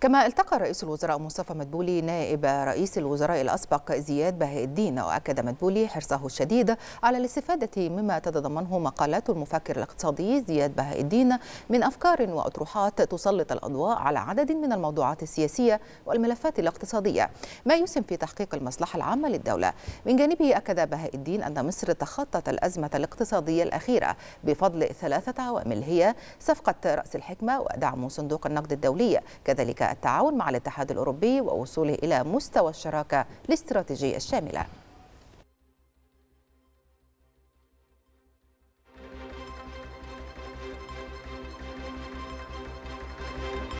كما التقى رئيس الوزراء مصطفى مدبولي نائب رئيس الوزراء الأسبق زياد بهاء الدين وأكد مدبولي حرصه الشديد على الاستفادة مما تتضمنه مقالات المفكر الاقتصادي زياد بهاء الدين من أفكار وأطروحات تسلط الأضواء على عدد من الموضوعات السياسية والملفات الاقتصادية ما يسهم في تحقيق المصلحة العامة للدولة من جانبه أكد بهاء الدين أن مصر تخطت الأزمة الاقتصادية الأخيرة بفضل ثلاثة عوامل هي صفقة رأس الحكمة ودعم صندوق النقد الدولي كذلك التعاون مع الاتحاد الاوروبي ووصوله الى مستوى الشراكه الاستراتيجيه الشامله